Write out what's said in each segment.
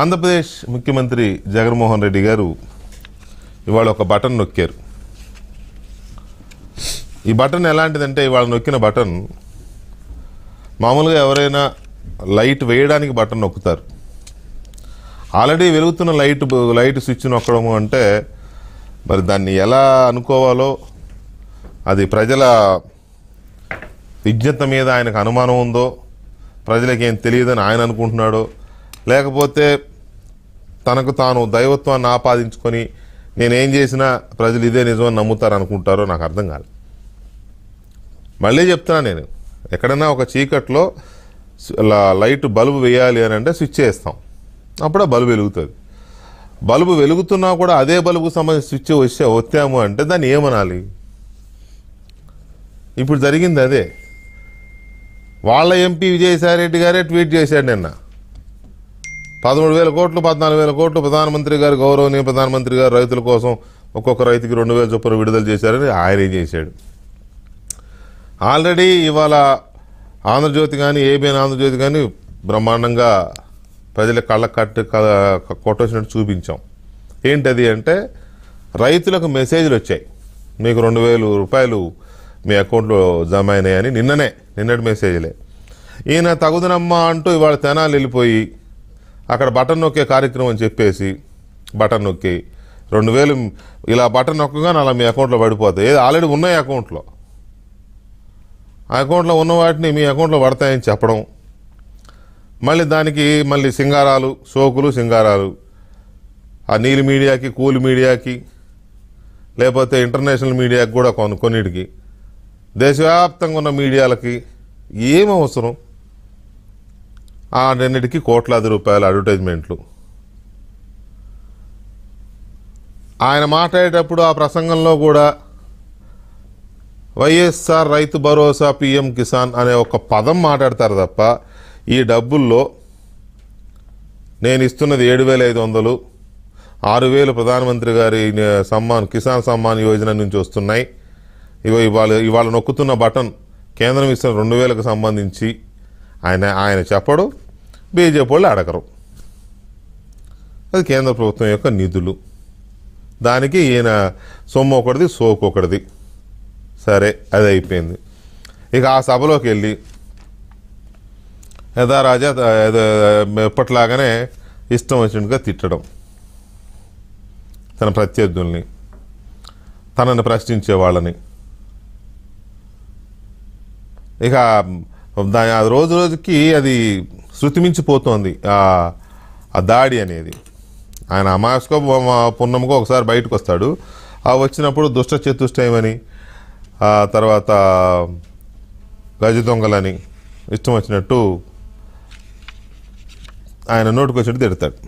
ఆంధ్రప్రదేశ్ ముఖ్యమంత్రి జగన్మోహన్ రెడ్డి గారు ఇవాళ ఒక బటన్ నొక్కారు ఈ బటన్ ఎలాంటిదంటే ఇవాళ నొక్కిన బటన్ మామూలుగా ఎవరైనా లైట్ వేయడానికి బటన్ నొక్కుతారు ఆల్రెడీ వెలుగుతున్న లైట్ లైట్ స్విచ్ నొక్కడము అంటే మరి దాన్ని ఎలా అనుకోవాలో అది ప్రజల విజ్ఞత మీద ఆయనకు అనుమానం ఉందో ప్రజలకేం తెలియదని ఆయన అనుకుంటున్నాడో లేకపోతే తనకు తాను దైవత్వాన్ని ఆపాదించుకొని నేనేం చేసినా ప్రజలు ఇదే నిజమని నమ్ముతారు అనుకుంటారో నాకు అర్థం కాదు మళ్ళీ చెప్తున్నా నేను ఎక్కడైనా ఒక చీకట్లో లైట్ బల్బు వేయాలి అని అంటే స్విచ్ చేస్తాం అప్పుడే బల్బు వెలుగుతుంది బల్బు వెలుగుతున్నా కూడా అదే బల్బుకు సంబంధించి స్విచ్ వచ్చే వచ్చాము అంటే దాన్ని ఏమనాలి ఇప్పుడు జరిగింది అదే వాళ్ళ ఎంపీ విజయసాయిరెడ్డి గారే ట్వీట్ చేశాడు నిన్న పదమూడు వేల కోట్లు పద్నాలుగు వేల కోట్లు ప్రధానమంత్రి గారు గౌరవనీయ ప్రధానమంత్రి గారు రైతుల కోసం ఒక్కొక్క రైతుకి రెండు వేల చొప్పున విడుదల చేశారని ఆయన ఏం చేశాడు ఆల్రెడీ ఇవాళ ఆంధ్రజ్యోతి కానీ ఏబిఎన్ ఆంధ్రజ్యోతి కానీ బ్రహ్మాండంగా ప్రజల కళ్ళ కట్టు కొట్టొచ్చినట్టు చూపించాం ఏంటది అంటే రైతులకు మెసేజ్లు వచ్చాయి మీకు రెండు వేలు రూపాయలు మీ అకౌంట్లో జమ అయినాయని నిన్ననే నిన్నటి మెసేజ్లే ఈయన తగుదనమ్మా అంటూ ఇవాళ తెనాలు వెళ్ళిపోయి అక్కడ బటన్ నొక్కే కార్యక్రమం అని చెప్పేసి బటన్ నొక్కి రెండు వేలు ఇలా బటన్ నొక్కగానే అలా మీ అకౌంట్లో పడిపోతాయి ఏది ఆల్రెడీ ఉన్నాయి అకౌంట్లో ఆ అకౌంట్లో ఉన్న వాటిని మీ అకౌంట్లో పడతాయని చెప్పడం మళ్ళీ దానికి మళ్ళీ సింగారాలు సోకులు సింగారాలు ఆ నీలి మీడియాకి కూల్ మీడియాకి లేకపోతే ఇంటర్నేషనల్ మీడియాకి కూడా కొన్నిటికి దేశవ్యాప్తంగా ఉన్న మీడియాలకి ఏమవసరం అవసరం ఆ రెండింటికి కోట్లాది రూపాయల అడ్వర్టైజ్మెంట్లు ఆయన మాట్లాడేటప్పుడు ఆ ప్రసంగంలో కూడా వైఎస్ఆర్ రైతు భరోసా పిఎం కిసాన్ అనే ఒక పదం మాట్లాడతారు తప్ప ఈ డబ్బుల్లో నేను ఇస్తున్నది ఏడు వేల ఐదు వందలు ఆరు వేలు ప్రధానమంత్రి గారి సమ్మాన్ కిసాన్ సమ్మాన్ యోజన నుంచి వస్తున్నాయి ఇవ ఇవాళ ఇవాళ నొక్కుతున్న బటన్ కేంద్రం ఇస్తున్న రెండు వేలకు సంబంధించి ఆయన ఆయన చెప్పడు బీజేపీ వాళ్ళు అడగరు అది కేంద్ర ప్రభుత్వం యొక్క నిధులు దానికి ఈయన సొమ్ము ఒకటిది సోకు ఒకటిది సరే అది అయిపోయింది ఇక ఆ సభలోకి వెళ్ళి యథారాజా ఎప్పటిలాగానే ఇష్టం వచ్చినట్టుగా తిట్టడం తన ప్రత్యర్థుల్ని తనని ప్రశ్నించే వాళ్ళని ఇక దాని ఆ రోజు రోజుకి అది శృతిమించిపోతోంది ఆ దాడి అనేది ఆయన అమాయస్కో పున్నమ్మకో ఒకసారి బయటకు వస్తాడు ఆ వచ్చినప్పుడు దుష్ట చతుష్టయమని తర్వాత గజ దొంగలని ఇష్టం వచ్చినట్టు ఆయన నోటుకు వచ్చినట్టు తిడతాడు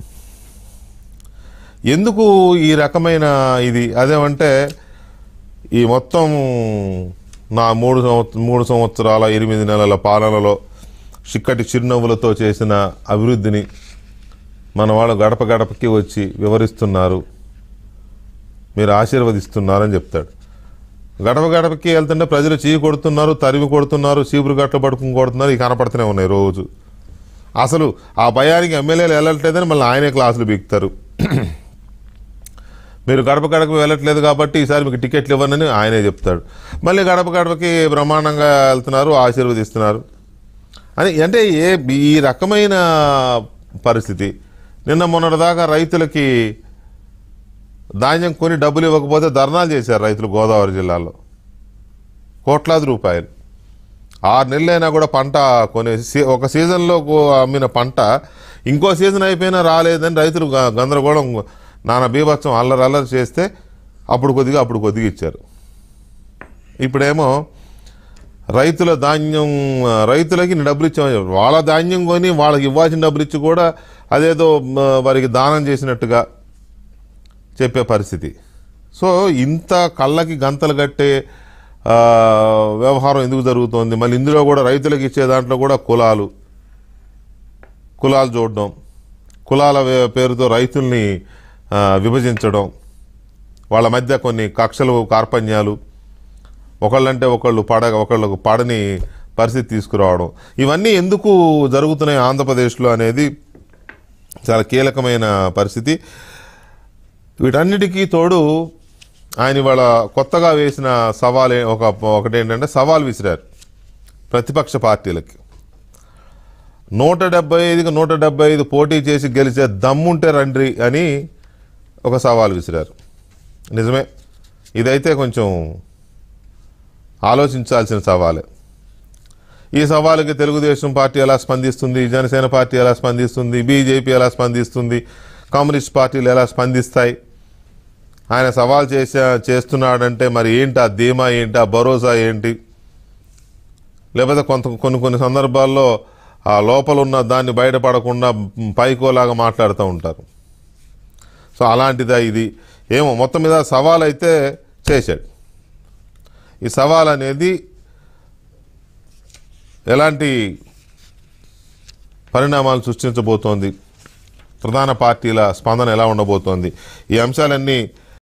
ఎందుకు ఈ రకమైన ఇది అదేమంటే ఈ మొత్తం నా మూడు సంవత్సరం మూడు సంవత్సరాల ఎనిమిది నెలల పాలనలో చిక్కటి చిరునవ్వులతో చేసిన అభివృద్ధిని మన వాళ్ళు గడప గడపకి వచ్చి వివరిస్తున్నారు మీరు ఆశీర్వదిస్తున్నారని చెప్తాడు గడప గడపకి వెళ్తుంటే ప్రజలు చీవి కొడుతున్నారు తరిమి కొడుతున్నారు చీపురు గట్ల పడుకుని కొడుతున్నారు ఇవి కనపడుతూనే ఉన్నాయి రోజు అసలు ఆ భయానికి ఎమ్మెల్యేలు వెళ్ళట్లేదని మళ్ళీ ఆయనే క్లాసులు బీక్తారు మీరు గడప గడపకి వెళ్ళట్లేదు కాబట్టి ఈసారి మీకు టికెట్లు ఇవ్వనని ఆయనే చెప్తాడు మళ్ళీ గడప గడపకి బ్రహ్మాండంగా వెళ్తున్నారు ఆశీర్వదిస్తున్నారు అని అంటే ఏ ఈ రకమైన పరిస్థితి నిన్న మొన్నటిదాకా రైతులకి ధాన్యం కొని డబ్బులు ఇవ్వకపోతే ధర్నాలు చేశారు రైతులు గోదావరి జిల్లాలో కోట్లాది రూపాయలు ఆరు నెలలైనా కూడా పంట కొనే ఒక సీజన్లో అమ్మిన పంట ఇంకో సీజన్ అయిపోయినా రాలేదని రైతులు గందరగోళం నానా బీభత్సం అల్లరి అల్లరి చేస్తే అప్పుడు కొద్దిగా అప్పుడు కొద్దిగా ఇచ్చారు ఇప్పుడేమో రైతుల ధాన్యం రైతులకి డబ్బులు ఇచ్చా వాళ్ళ ధాన్యం కొని వాళ్ళకి ఇవ్వాల్సిన డబ్బులు ఇచ్చి కూడా అదేదో వారికి దానం చేసినట్టుగా చెప్పే పరిస్థితి సో ఇంత కళ్ళకి గంతలు కట్టే వ్యవహారం ఎందుకు జరుగుతోంది మళ్ళీ ఇందులో కూడా రైతులకు ఇచ్చే దాంట్లో కూడా కులాలు కులాలు చూడడం కులాల పేరుతో రైతుల్ని విభజించడం వాళ్ళ మధ్య కొన్ని కక్షలు కార్పణ్యాలు ఒకళ్ళంటే ఒకళ్ళు పాడ ఒకళ్ళకు పాడని పరిస్థితి తీసుకురావడం ఇవన్నీ ఎందుకు జరుగుతున్నాయి ఆంధ్రప్రదేశ్లో అనేది చాలా కీలకమైన పరిస్థితి వీటన్నిటికీ తోడు ఆయన ఇవాళ కొత్తగా వేసిన సవాల్ ఒక ఒకటేంటంటే సవాల్ విసిరారు ప్రతిపక్ష పార్టీలకి నూట డెబ్బై ఐదుకి నూట డెబ్బై ఐదు పోటీ చేసి గెలిచే దమ్ముంటే రండ్రి అని ఒక సవాల్ విసిరారు నిజమే ఇదైతే కొంచెం ఆలోచించాల్సిన సవాలు ఈ సవాలుకి తెలుగుదేశం పార్టీ ఎలా స్పందిస్తుంది జనసేన పార్టీ ఎలా స్పందిస్తుంది బీజేపీ ఎలా స్పందిస్తుంది కమ్యూనిస్ట్ పార్టీలు ఎలా స్పందిస్తాయి ఆయన సవాల్ చేసే చేస్తున్నాడంటే మరి ఏంటి ఆ ధీమా ఏంటి ఆ భరోసా ఏంటి లేకపోతే కొంత కొన్ని కొన్ని సందర్భాల్లో ఆ లోపల ఉన్న దాన్ని బయటపడకుండా పైకోలాగా మాట్లాడుతూ ఉంటారు సో అలాంటిదా ఇది ఏమో మొత్తం మీద సవాల్ అయితే చేశాడు ఈ సవాల్ అనేది ఎలాంటి పరిణామాలు సృష్టించబోతోంది ప్రధాన పార్టీల స్పందన ఎలా ఉండబోతోంది ఈ అంశాలన్నీ